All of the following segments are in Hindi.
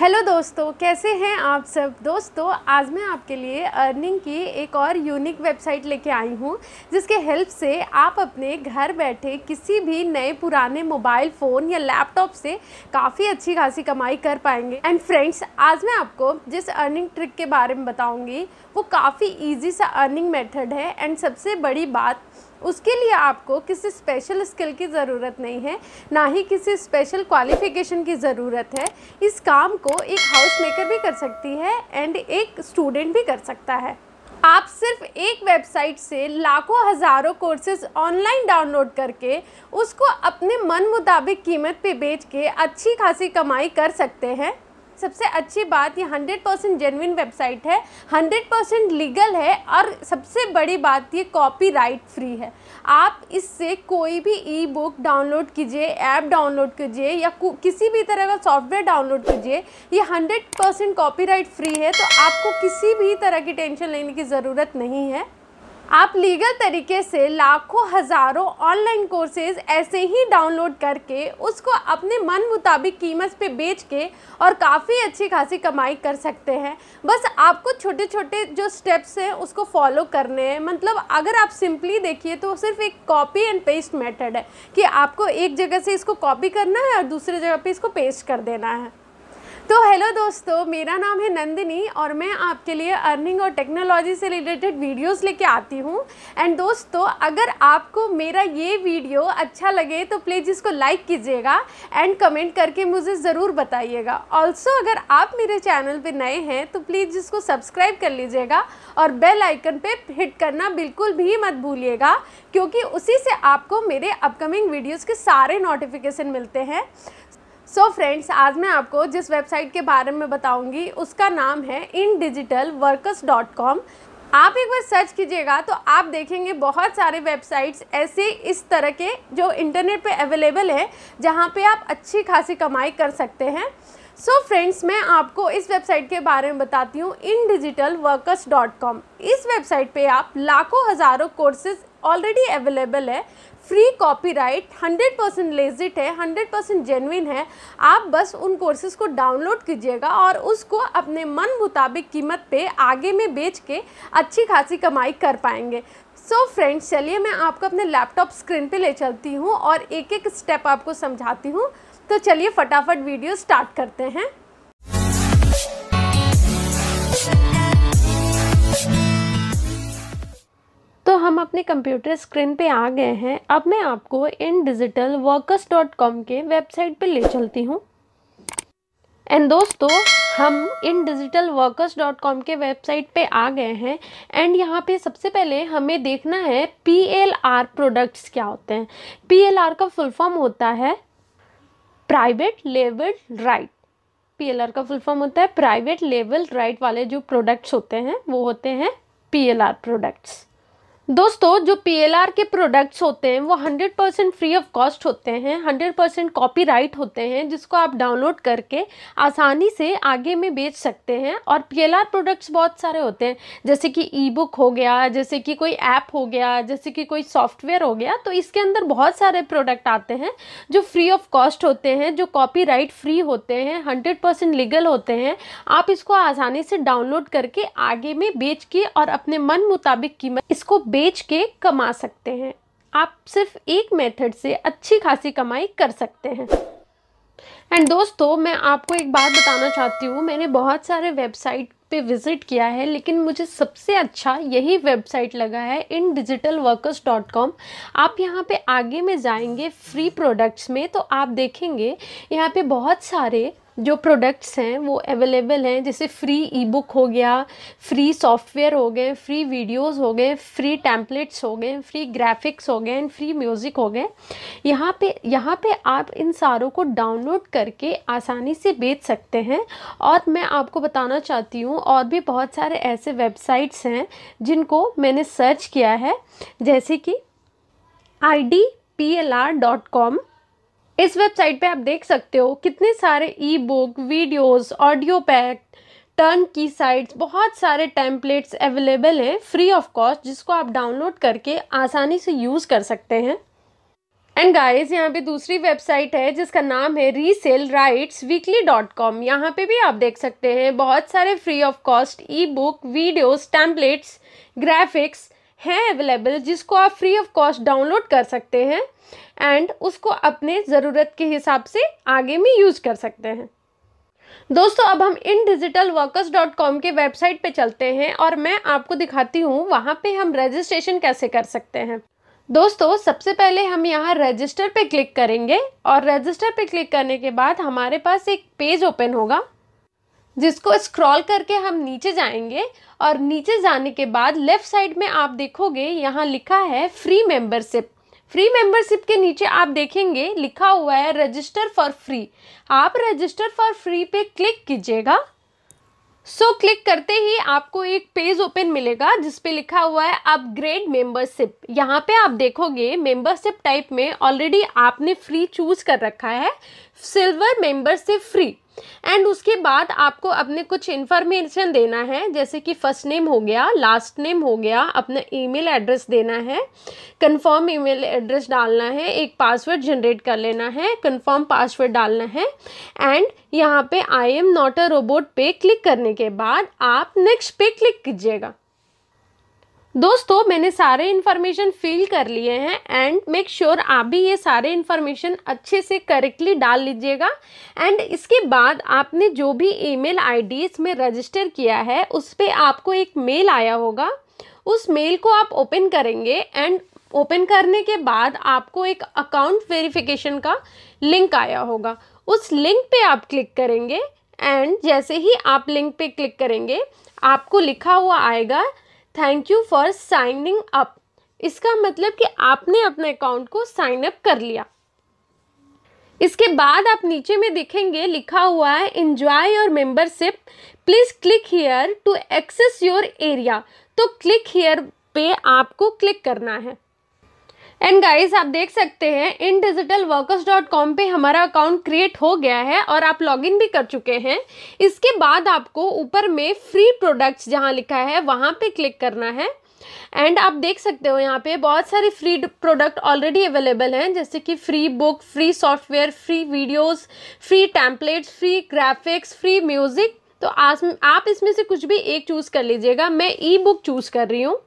हेलो दोस्तों कैसे हैं आप सब दोस्तों आज मैं आपके लिए अर्निंग की एक और यूनिक वेबसाइट लेके आई हूँ जिसके हेल्प से आप अपने घर बैठे किसी भी नए पुराने मोबाइल फ़ोन या लैपटॉप से काफ़ी अच्छी खासी कमाई कर पाएंगे एंड फ्रेंड्स आज मैं आपको जिस अर्निंग ट्रिक के बारे में बताऊँगी वो काफ़ी ईजी सा अर्निंग मेथड है एंड सबसे बड़ी बात उसके लिए आपको किसी स्पेशल स्किल की ज़रूरत नहीं है ना ही किसी स्पेशल क्वालिफिकेशन की ज़रूरत है इस काम को एक हाउस मेकर भी कर सकती है एंड एक स्टूडेंट भी कर सकता है आप सिर्फ एक वेबसाइट से लाखों हज़ारों कोर्सेज ऑनलाइन डाउनलोड करके उसको अपने मन मुताबिक कीमत पे बेच के अच्छी खासी कमाई कर सकते हैं सबसे अच्छी बात ये हंड्रेड परसेंट जेनविन वेबसाइट है हंड्रेड परसेंट लीगल है और सबसे बड़ी बात ये कॉपी राइट फ्री है आप इससे कोई भी ई बुक डाउनलोड कीजिए ऐप डाउनलोड कीजिए या किसी भी तरह का सॉफ्टवेयर डाउनलोड कीजिए ये हंड्रेड परसेंट कॉपी फ्री है तो आपको किसी भी तरह की टेंशन लेने की ज़रूरत नहीं है आप लीगल तरीके से लाखों हज़ारों ऑनलाइन कोर्सेज ऐसे ही डाउनलोड करके उसको अपने मन मुताबिक कीमत पे बेच के और काफ़ी अच्छी खासी कमाई कर सकते हैं बस आपको छोटे छोटे जो स्टेप्स हैं उसको फॉलो करने हैं मतलब अगर आप सिंपली देखिए तो सिर्फ एक कॉपी एंड पेस्ट मेथड है कि आपको एक जगह से इसको कॉपी करना है और दूसरी जगह पर पे इसको पेस्ट कर देना है तो हेलो दोस्तों मेरा नाम है नंदिनी और मैं आपके लिए अर्निंग और टेक्नोलॉजी से रिलेटेड वीडियोस लेके आती हूँ एंड दोस्तों अगर आपको मेरा ये वीडियो अच्छा लगे तो प्लीज़ इसको लाइक कीजिएगा एंड कमेंट करके मुझे ज़रूर बताइएगा ऑल्सो अगर आप मेरे चैनल पर नए हैं तो प्लीज़ इसको सब्सक्राइब कर लीजिएगा और बेल आइकन पर हिट करना बिल्कुल भी मत भूलिएगा क्योंकि उसी से आपको मेरे अपकमिंग वीडियोज़ के सारे नोटिफिकेशन मिलते हैं सो so फ्रेंड्स आज मैं आपको जिस वेबसाइट के बारे में बताऊंगी उसका नाम है in digital workers dot com आप एक बार सर्च कीजिएगा तो आप देखेंगे बहुत सारे वेबसाइट्स ऐसे इस तरह के जो इंटरनेट पे अवेलेबल है जहाँ पे आप अच्छी खासी कमाई कर सकते हैं सो so फ्रेंड्स मैं आपको इस वेबसाइट के बारे में बताती हूँ in digital workers dot com इस वेबसाइट पे आप लाखों हज़ारों कोर्सेज ऑलरेडी अवेलेबल है फ्री कॉपीराइट 100 परसेंट लेजिट है 100 परसेंट जेनविन है आप बस उन कोर्सेज को डाउनलोड कीजिएगा और उसको अपने मन मुताबिक कीमत पे आगे में बेच के अच्छी खासी कमाई कर पाएंगे सो फ्रेंड्स चलिए मैं आपको अपने लैपटॉप स्क्रीन पे ले चलती हूँ और एक एक स्टेप आपको समझाती हूँ तो चलिए फटाफट वीडियो स्टार्ट करते हैं हम अपने कंप्यूटर स्क्रीन पे आ गए हैं अब मैं आपको in digital workers dot com के वेबसाइट पे ले चलती हूँ एंड दोस्तों हम in digital workers dot com के वेबसाइट पे आ गए हैं एंड यहाँ पे सबसे पहले हमें देखना है पी एल आर प्रोडक्ट्स क्या होते हैं पी एल आर का फुल फॉर्म होता है प्राइवेट लेवल राइट पी एल आर का फुल फॉर्म होता है प्राइवेट लेवल राइट वाले जो प्रोडक्ट्स होते हैं वो होते हैं पी एल आर प्रोडक्ट्स दोस्तों जो पी के प्रोडक्ट्स होते हैं वो 100 परसेंट फ्री ऑफ कॉस्ट होते हैं 100 परसेंट कॉपी होते हैं जिसको आप डाउनलोड करके आसानी से आगे में बेच सकते हैं और पी प्रोडक्ट्स बहुत सारे होते हैं जैसे कि ई बुक हो गया जैसे कि कोई ऐप हो गया जैसे कि कोई सॉफ्टवेयर हो गया तो इसके अंदर बहुत सारे प्रोडक्ट आते हैं जो फ्री ऑफ कॉस्ट होते हैं जो कॉपी फ्री होते हैं हंड्रेड परसेंट लीगल होते हैं आप इसको आसानी से डाउनलोड करके आगे में बेच के और अपने मन मुताबिक कीमत इसको बेच के कमा सकते हैं आप सिर्फ एक मेथड से अच्छी खासी कमाई कर सकते हैं एंड दोस्तों मैं आपको एक बात बताना चाहती हूँ मैंने बहुत सारे वेबसाइट पे विज़िट किया है लेकिन मुझे सबसे अच्छा यही वेबसाइट लगा है in digital workers dot com आप यहाँ पे आगे में जाएंगे फ्री प्रोडक्ट्स में तो आप देखेंगे यहाँ पे बहुत सारे जो प्रोडक्ट्स हैं वो अवेलेबल हैं जैसे फ्री ई बुक हो गया फ्री सॉफ्टवेयर हो गए फ्री वीडियोस हो गए फ्री टैम्पलेट्स हो गए फ्री ग्राफिक्स हो गए एंड फ्री म्यूज़िक हो गए यहाँ पे यहाँ पे आप इन सारों को डाउनलोड करके आसानी से बेच सकते हैं और मैं आपको बताना चाहती हूँ और भी बहुत सारे ऐसे वेबसाइट्स हैं जिनको मैंने सर्च किया है जैसे कि I D P L R dot com इस वेबसाइट पे आप देख सकते हो कितने सारे e book videos audio pack turnkey sites बहुत सारे टेम्पलेट्स अवेलेबल हैं फ्री ऑफ कॉस्ट जिसको आप डाउनलोड करके आसानी से यूज़ कर सकते हैं एंड गाइस यहाँ पे दूसरी वेबसाइट है जिसका नाम है resale rights weekly dot com यहाँ पे भी आप देख सकते हैं बहुत सारे free of cost e book videos templates graphics हैं अवेलेबल जिसको आप फ्री ऑफ कॉस्ट डाउनलोड कर सकते हैं एंड उसको अपने ज़रूरत के हिसाब से आगे में यूज़ कर सकते हैं दोस्तों अब हम in digital workers dot com के वेबसाइट पे चलते हैं और मैं आपको दिखाती हूँ वहाँ पे हम रजिस्ट्रेशन कैसे कर सकते हैं दोस्तों सबसे पहले हम यहाँ रजिस्टर पे क्लिक करेंगे और रजिस्टर पे क्लिक करने के बाद हमारे पास एक पेज ओपन होगा जिसको स्क्रॉल करके हम नीचे जाएंगे और नीचे जाने के बाद लेफ़्ट साइड में आप देखोगे यहाँ लिखा है फ्री मेंबरशिप फ्री मेंबरशिप के नीचे आप देखेंगे लिखा हुआ है रजिस्टर फॉर फ्री आप रजिस्टर फॉर फ्री पे क्लिक कीजिएगा सो so, क्लिक करते ही आपको एक पेज ओपन मिलेगा जिस पे लिखा हुआ है अपग्रेड मेंबरशिप यहाँ पे आप देखोगे मेंबरशिप टाइप में ऑलरेडी आपने फ्री चूज कर रखा है सिल्वर मेंबरशिप फ्री एंड उसके बाद आपको अपने कुछ इन्फॉर्मेशन देना है जैसे कि फर्स्ट नेम हो गया लास्ट नेम हो गया अपना ईमेल एड्रेस देना है कंफर्म ईमेल एड्रेस डालना है एक पासवर्ड जनरेट कर लेना है कंफर्म पासवर्ड डालना है एंड यहाँ पे I am not a robot पे क्लिक करने के बाद आप नेक्स्ट पे क्लिक कीजिएगा दोस्तों मैंने सारे इन्फॉर्मेशन फिल कर लिए हैं एंड मेक श्योर आप भी ये सारे इन्फॉर्मेशन अच्छे से करेक्टली डाल लीजिएगा एंड इसके बाद आपने जो भी ईमेल आईडी इसमें रजिस्टर किया है उस पर आपको एक मेल आया होगा उस मेल को आप ओपन करेंगे एंड ओपन करने के बाद आपको एक अकाउंट वेरिफिकेशन का लिंक आया होगा उस लिंक पे आप क्लिक करेंगे एंड जैसे ही आप लिंक पे क्लिक करेंगे आपको लिखा हुआ आएगा thank you for signing up इसका मतलब कि आपने अपने अकाउंट को साइन अप कर लिया इसके बाद आप नीचे में देखेंगे लिखा हुआ है enjoy your membership please click here to access your area तो क्लिक हियर पे आपको क्लिक करना है एंड गाइस आप देख सकते हैं इन डिजिटल वर्कर्स डॉट कॉम पर हमारा अकाउंट क्रिएट हो गया है और आप लॉगिन भी कर चुके हैं इसके बाद आपको ऊपर में फ्री प्रोडक्ट्स जहाँ लिखा है वहाँ पे क्लिक करना है एंड आप देख सकते हो यहाँ पे बहुत सारे फ्री प्रोडक्ट ऑलरेडी अवेलेबल हैं जैसे कि free book free software free videos free templates free graphics free music तो आप इसमें से कुछ भी एक चूज़ कर लीजिएगा मैं ई बुक चूज़ कर रही हूँ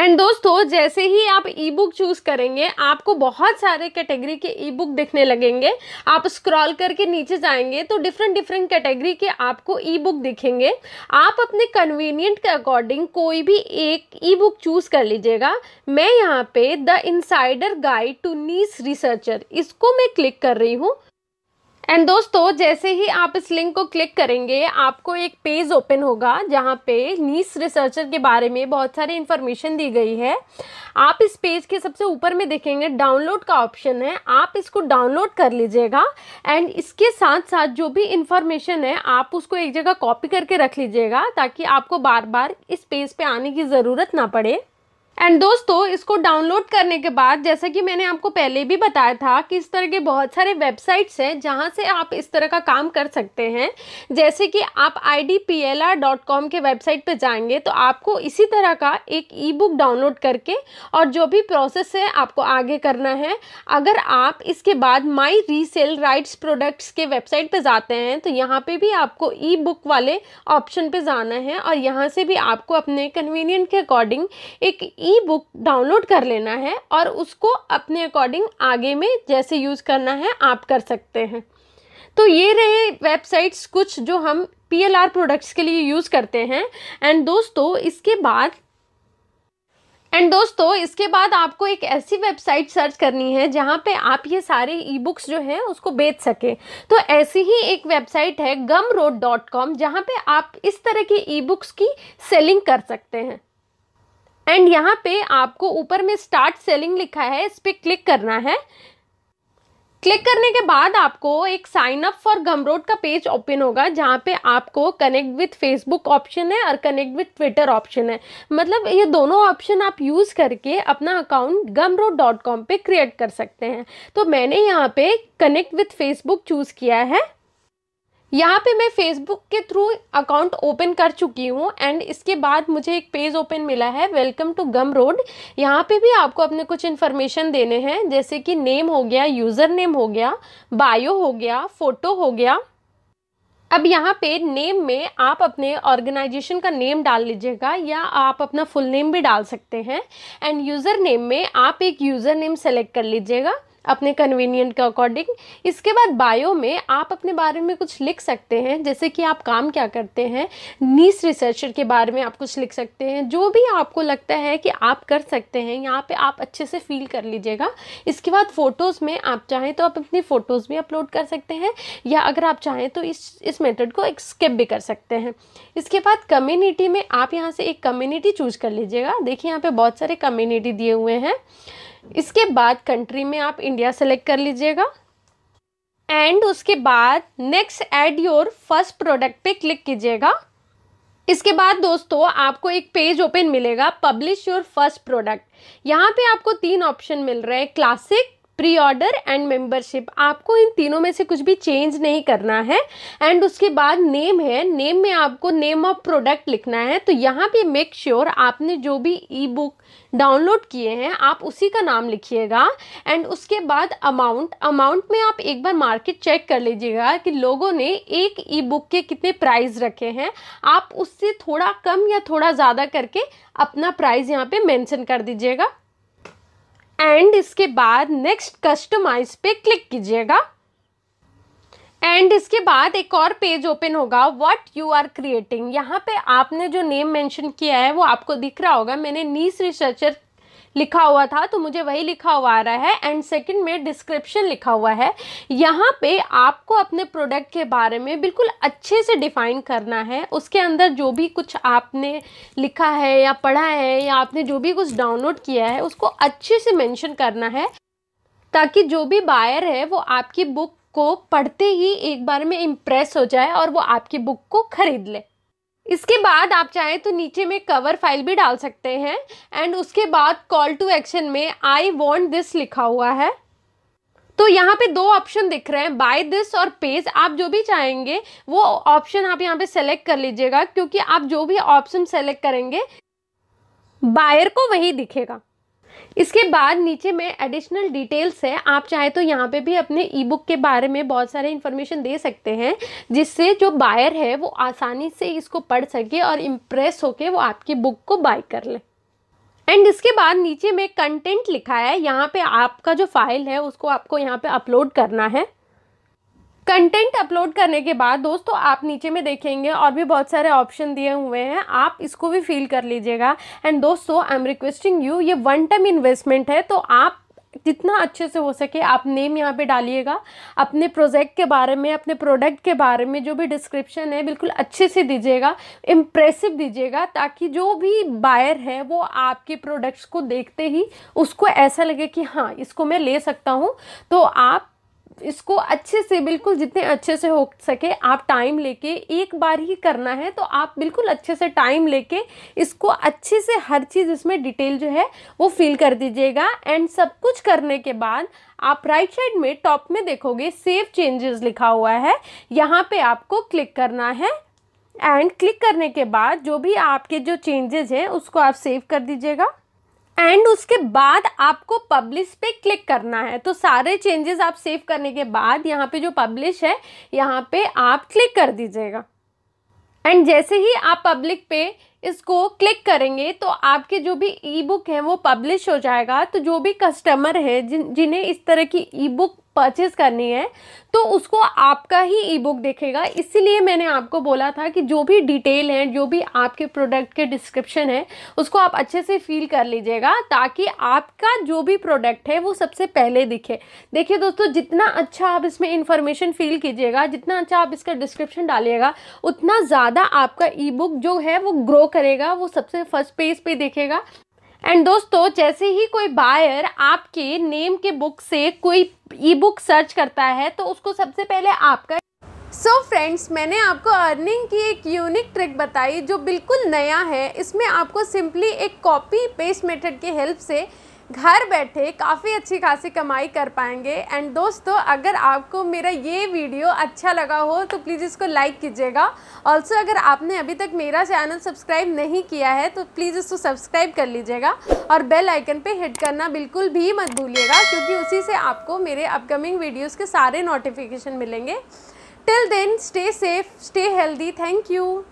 एंड दोस्तों जैसे ही आप ई बुक चूज़ करेंगे आपको बहुत सारे कैटेगरी के ई बुक दिखने लगेंगे आप स्क्रॉल करके नीचे जाएंगे तो डिफरेंट डिफरेंट कैटेगरी के आपको ई बुक दिखेंगे आप अपने कन्वीनियंट के अकॉर्डिंग कोई भी एक ई बुक चूज़ कर लीजिएगा मैं यहाँ पे the insider guide to niche researcher इसको मैं क्लिक कर रही हूँ एंड दोस्तों जैसे ही आप इस लिंक को क्लिक करेंगे आपको एक पेज ओपन होगा जहाँ पे नीस रिसर्चर के बारे में बहुत सारी इन्फॉर्मेशन दी गई है आप इस पेज के सबसे ऊपर में देखेंगे डाउनलोड का ऑप्शन है आप इसको डाउनलोड कर लीजिएगा एंड इसके साथ साथ जो भी इन्फॉर्मेशन है आप उसको एक जगह कॉपी करके रख लीजिएगा ताकि आपको बार बार इस पेज पे आने की ज़रूरत ना पड़े एंड दोस्तों इसको डाउनलोड करने के बाद जैसा कि मैंने आपको पहले भी बताया था कि इस तरह के बहुत सारे वेबसाइट्स हैं जहाँ से आप इस तरह का काम कर सकते हैं जैसे कि आप आई के वेबसाइट पर जाएंगे तो आपको इसी तरह का एक ई बुक डाउनलोड करके और जो भी प्रोसेस है आपको आगे करना है अगर आप इसके बाद माई रीसेल राइट्स प्रोडक्ट्स के वेबसाइट पर जाते हैं तो यहाँ पर भी आपको ई बुक वाले ऑप्शन पर जाना है और यहाँ से भी आपको अपने कन्वीनियंट के अकॉर्डिंग एक ई ई बुक डाउनलोड कर लेना है और उसको अपने अकॉर्डिंग आगे में जैसे यूज़ करना है आप कर सकते हैं तो ये रहे वेबसाइट्स कुछ जो हम पी एल आर प्रोडक्ट्स के लिए यूज़ करते हैं एंड दोस्तों इसके बाद एंड दोस्तों इसके बाद आपको एक ऐसी वेबसाइट सर्च करनी है जहाँ पे आप ये सारे ई बुक्स जो हैं उसको बेच सकें तो ऐसी ही एक वेबसाइट है गम रोड डॉट कॉम जहाँ पर आप इस तरह के ई बुक्स की सेलिंग कर सकते हैं एंड यहाँ पे आपको ऊपर में स्टार्ट सेलिंग लिखा है इस पर क्लिक करना है क्लिक करने के बाद आपको एक साइन अप फॉर गमरोड का पेज ओपन होगा जहाँ पे आपको कनेक्ट विथ फेसबुक ऑप्शन है और कनेक्ट विथ ट्विटर ऑप्शन है मतलब ये दोनों ऑप्शन आप यूज़ करके अपना अकाउंट गमरोड डॉट कॉम पर क्रिएट कर सकते हैं तो मैंने यहाँ पे कनेक्ट विथ फेसबुक चूज़ किया है यहाँ पे मैं फेसबुक के थ्रू अकाउंट ओपन कर चुकी हूँ एंड इसके बाद मुझे एक पेज ओपन मिला है वेलकम टू गम रोड यहाँ पे भी आपको अपने कुछ इन्फॉर्मेशन देने हैं जैसे कि नेम हो गया यूज़र नेम हो गया बायो हो गया फ़ोटो हो गया अब यहाँ पे नेम में आप अपने ऑर्गेनाइजेशन का नेम डाल लीजिएगा या आप अपना फुल नेम भी डाल सकते हैं एंड यूज़र नेम में आप एक यूज़र नेम सेलेक्ट कर लीजिएगा अपने कन्वीनियंट के अकॉर्डिंग इसके बाद बायो में आप अपने बारे में कुछ लिख सकते हैं जैसे कि आप काम क्या करते हैं नीस रिसर्चर के बारे में आप कुछ लिख सकते हैं जो भी आपको लगता है कि आप कर सकते हैं यहाँ पे आप अच्छे से फील कर लीजिएगा इसके बाद फ़ोटोज़ में आप चाहें तो आप अपनी फ़ोटोज़ भी अपलोड कर सकते हैं या अगर आप चाहें तो इस इस मेथड को एक स्किप भी कर सकते हैं इसके बाद कम्युनिटी में आप यहाँ से एक कम्युनिटी चूज कर लीजिएगा देखिए यहाँ पे बहुत सारे कम्युनिटी दिए हुए हैं इसके बाद कंट्री में आप इंडिया सेलेक्ट कर लीजिएगा एंड उसके बाद next add your first product पे क्लिक कीजिएगा इसके बाद दोस्तों आपको एक पेज ओपन मिलेगा पब्लिश योर फर्स्ट प्रोडक्ट यहाँ पे आपको तीन ऑप्शन मिल रहे हैं classic pre order and membership आपको इन तीनों में से कुछ भी चेंज नहीं करना है एंड उसके बाद नेम है नेम में आपको नेम ऑफ प्रोडक्ट लिखना है तो यहाँ पे मेक श्योर sure आपने जो भी ई बुक डाउनलोड किए हैं आप उसी का नाम लिखिएगा एंड उसके बाद अमाउंट अमाउंट में आप एक बार मार्केट चेक कर लीजिएगा कि लोगों ने एक ई बुक के कितने प्राइस रखे हैं आप उससे थोड़ा कम या थोड़ा ज़्यादा करके अपना प्राइस यहाँ पे मेंशन कर दीजिएगा एंड इसके बाद नेक्स्ट कस्टमाइज पे क्लिक कीजिएगा एंड इसके बाद एक और पेज ओपन होगा व्हाट यू आर क्रिएटिंग यहाँ पे आपने जो नेम मेंशन किया है वो आपको दिख रहा होगा मैंने नीस रिसर्चर लिखा हुआ था तो मुझे वही लिखा हुआ आ रहा है एंड सेकंड में डिस्क्रिप्शन लिखा हुआ है यहाँ पे आपको अपने प्रोडक्ट के बारे में बिल्कुल अच्छे से डिफाइन करना है उसके अंदर जो भी कुछ आपने लिखा है या पढ़ा है या आपने जो भी कुछ डाउनलोड किया है उसको अच्छे से मैंशन करना है ताकि जो भी बायर है वो आपकी बुक को पढ़ते ही एक बार में इम्प्रेस हो जाए और वो आपकी बुक को ख़रीद ले इसके बाद आप चाहें तो नीचे में कवर फाइल भी डाल सकते हैं एंड उसके बाद कॉल टू एक्शन में आई वॉन्ट दिस लिखा हुआ है तो यहाँ पे दो ऑप्शन दिख रहे हैं बाय दिस और पेज आप जो भी चाहेंगे वो ऑप्शन आप यहाँ पे सेलेक्ट कर लीजिएगा क्योंकि आप जो भी ऑप्शन सेलेक्ट करेंगे बायर को वही दिखेगा इसके बाद नीचे में एडिशनल डिटेल्स है आप चाहे तो यहाँ पे भी अपने ई बुक के बारे में बहुत सारे इन्फॉर्मेशन दे सकते हैं जिससे जो बायर है वो आसानी से इसको पढ़ सके और इम्प्रेस होके वो आपकी बुक को बाय कर ले एंड इसके बाद नीचे में कंटेंट लिखा है यहाँ पे आपका जो फाइल है उसको आपको यहाँ पे अपलोड करना है कंटेंट अपलोड करने के बाद दोस्तों आप नीचे में देखेंगे और भी बहुत सारे ऑप्शन दिए हुए हैं आप इसको भी फील कर लीजिएगा एंड दोस्तों आई एम रिक्वेस्टिंग यू ये वन टाइम इन्वेस्टमेंट है तो आप जितना अच्छे से हो सके आप नेम यहाँ पे डालिएगा अपने प्रोजेक्ट के बारे में अपने प्रोडक्ट के बारे में जो भी डिस्क्रिप्शन है बिल्कुल अच्छे से दीजिएगा इम्प्रेसिव दीजिएगा ताकि जो भी बायर है वो आपके प्रोडक्ट्स को देखते ही उसको ऐसा लगे कि हाँ इसको मैं ले सकता हूँ तो आप इसको अच्छे से बिल्कुल जितने अच्छे से हो सके आप टाइम लेके एक बार ही करना है तो आप बिल्कुल अच्छे से टाइम लेके इसको अच्छे से हर चीज़ इसमें डिटेल जो है वो फिल कर दीजिएगा एंड सब कुछ करने के बाद आप राइट साइड में टॉप में देखोगे सेव चेंजेस लिखा हुआ है यहाँ पे आपको क्लिक करना है एंड क्लिक करने के बाद जो भी आपके जो चेंजेस हैं उसको आप सेव कर दीजिएगा एंड उसके बाद आपको पब्लिश पे क्लिक करना है तो सारे चेंजेस आप सेव करने के बाद यहाँ पे जो पब्लिश है यहाँ पे आप क्लिक कर दीजिएगा एंड जैसे ही आप पब्लिक पे इसको क्लिक करेंगे तो आपके जो भी ई बुक है वो पब्लिश हो जाएगा तो जो भी कस्टमर है जिन जिन्हें इस तरह की ई बुक परचेज करनी है तो उसको आपका ही ई बुक देखेगा इसीलिए मैंने आपको बोला था कि जो भी डिटेल है जो भी आपके प्रोडक्ट के डिस्क्रिप्शन है उसको आप अच्छे से फील कर लीजिएगा ताकि आपका जो भी प्रोडक्ट है वो सबसे पहले दिखे देखिए दोस्तों जितना अच्छा आप इसमें इंफॉर्मेशन फील कीजिएगा जितना अच्छा आप इसका डिस्क्रिप्शन डालिएगा उतना ज़्यादा आपका ई बुक जो है वो ग्रो करेगा वो सबसे फर्स्ट पेज पे देखेगा एंड दोस्तों जैसे ही कोई बायर आपके नेम के बुक से कोई ई बुक सर्च करता है तो उसको सबसे पहले आपका सो so फ्रेंड्स मैंने आपको अर्निंग की एक यूनिक ट्रिक बताई जो बिल्कुल नया है इसमें आपको सिंपली एक कॉपी पेस्ट मेथड के हेल्प से घर बैठे काफ़ी अच्छी खासी कमाई कर पाएंगे एंड दोस्तों अगर आपको मेरा ये वीडियो अच्छा लगा हो तो प्लीज़ इसको लाइक कीजिएगा ऑल्सो अगर आपने अभी तक मेरा चैनल सब्सक्राइब नहीं किया है तो प्लीज़ इसको सब्सक्राइब कर लीजिएगा और बेल आइकन पे हिट करना बिल्कुल भी मत भूलिएगा क्योंकि उसी से आपको मेरे अपकमिंग वीडियोज़ के सारे नोटिफिकेशन मिलेंगे till then stay safe stay healthy thank you